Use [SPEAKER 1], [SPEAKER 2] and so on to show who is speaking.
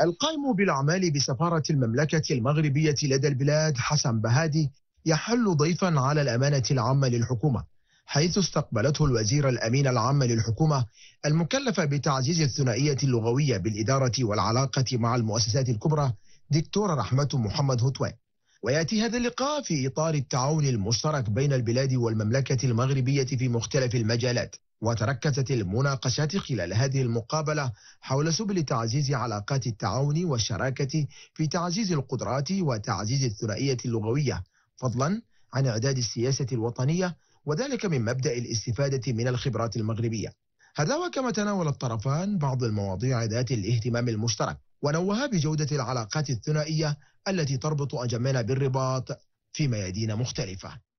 [SPEAKER 1] القائم بالأعمال بسفارة المملكة المغربية لدى البلاد حسن بهادي يحل ضيفا على الأمانة العامة للحكومة حيث استقبلته الوزير الأمين العام للحكومة المكلفة بتعزيز الثنائية اللغوية بالإدارة والعلاقة مع المؤسسات الكبرى دكتور رحمة محمد هتوان ويأتي هذا اللقاء في إطار التعاون المشترك بين البلاد والمملكة المغربية في مختلف المجالات وتركزت المناقشات خلال هذه المقابلة حول سبل تعزيز علاقات التعاون والشراكة في تعزيز القدرات وتعزيز الثنائية اللغوية فضلا عن إعداد السياسة الوطنية وذلك من مبدأ الاستفادة من الخبرات المغربية هذا وكما تناول الطرفان بعض المواضيع ذات الاهتمام المشترك ونوها بجودة العلاقات الثنائية التي تربط أنجمنا بالرباط في ميادين مختلفة